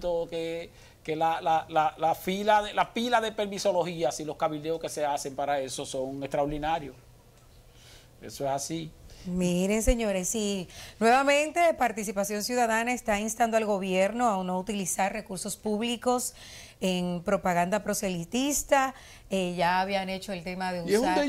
que, la, fila de, la pila de permisologías y los cabildeos que se hacen para eso son extraordinarios. Eso es así. Miren, señores, sí nuevamente Participación Ciudadana está instando al gobierno a no utilizar recursos públicos en propaganda proselitista. Eh, ya habían hecho el tema de usar...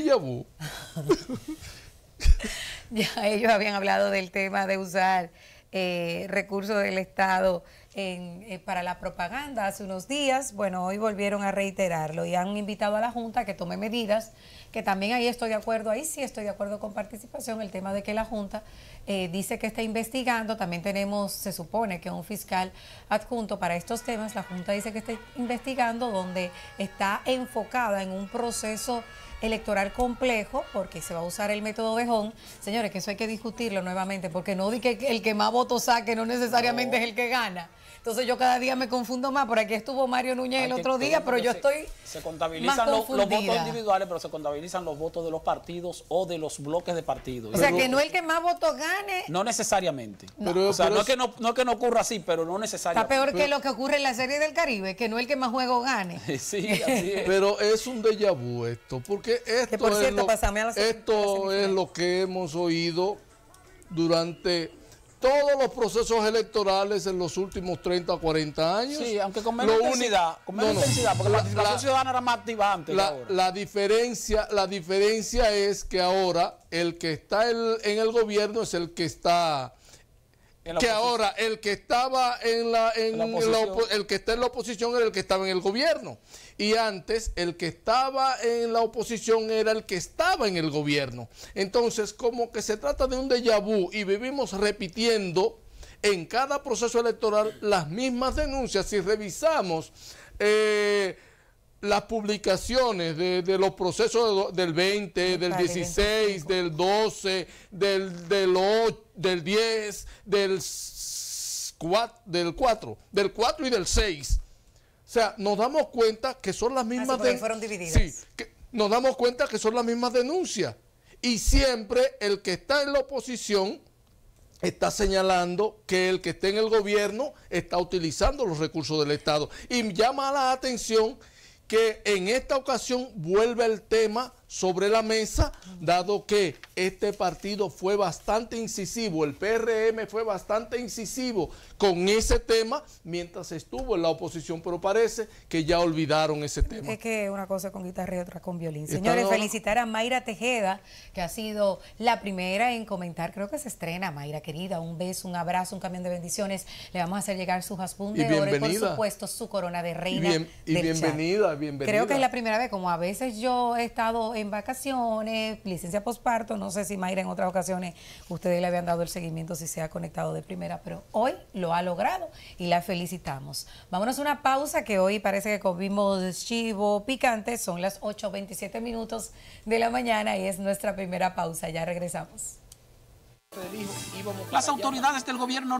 ya ellos habían hablado del tema de usar eh, recursos del Estado en, eh, para la propaganda hace unos días, bueno, hoy volvieron a reiterarlo y han invitado a la Junta a que tome medidas, que también ahí estoy de acuerdo, ahí sí estoy de acuerdo con participación, el tema de que la Junta eh, dice que está investigando, también tenemos, se supone que un fiscal adjunto para estos temas, la Junta dice que está investigando donde está enfocada en un proceso electoral complejo, porque se va a usar el método Bejón. Señores, que eso hay que discutirlo nuevamente, porque no di que el que más votos saque no necesariamente es el que gana. Entonces yo cada día me confundo más. Por aquí estuvo Mario Núñez el otro día, pero yo estoy. Se contabilizan los, votos individuales, pero se contabilizan los votos de los partidos o de los bloques de partidos. O sea, que no el que más votos gane. No necesariamente. o sea, no, es que no, ocurra así, pero no necesariamente. Está peor que lo que ocurre en la Serie del Caribe, que no el que más juego gane. sí, así Pero es un déjà vu esto, porque esto, es, lo, esto es lo que hemos oído durante todos los procesos electorales en los últimos 30 o 40 años. Sí, aunque con menos intensidad, con menos intensidad, porque la, ciudadana era más activante. La, la, diferencia, la diferencia es que ahora el que está en el gobierno es el que está que ahora el que estaba en la, el que está en la oposición era el que estaba en el gobierno y antes el que estaba en la oposición era el que estaba en el gobierno. Entonces, como que se trata de un déjà vu y vivimos repitiendo en cada proceso electoral las mismas denuncias si revisamos eh, las publicaciones de, los procesos del 20, del 16, del 12, del, del, 8, del 10, del 4, del 4, del 4 y del 6. O sea, nos damos cuenta que son las mismas denuncias, Sí, nos damos cuenta que son las mismas denuncias. Y siempre el que está en la oposición está señalando que el que está en el gobierno está utilizando los recursos del Estado. Y llama la atención que en esta ocasión vuelve el tema sobre la mesa, dado que este partido fue bastante incisivo, el PRM fue bastante incisivo con ese tema mientras estuvo en la oposición, pero parece que ya olvidaron ese tema. Es que una cosa con guitarra y otra con violín. Señores, felicitar a Mayra Tejeda, que ha sido la primera en comentar, creo que se estrena, Mayra querida, un beso, un abrazo, un camión de bendiciones, le vamos a hacer llegar sus oro y, por supuesto su corona de reina. Y, bien, y bienvenida, bienvenida. Creo que es la primera vez, como a veces yo he estado en vacaciones, licencia posparto, no sé si Mayra en otras ocasiones ustedes le habían dado el seguimiento si se ha conectado de primera, pero hoy lo ha logrado y la felicitamos. Vámonos a una pausa que hoy parece que comimos chivo picante, son las 8.27 minutos de la mañana y es nuestra primera pausa, ya regresamos. Las autoridades del gobierno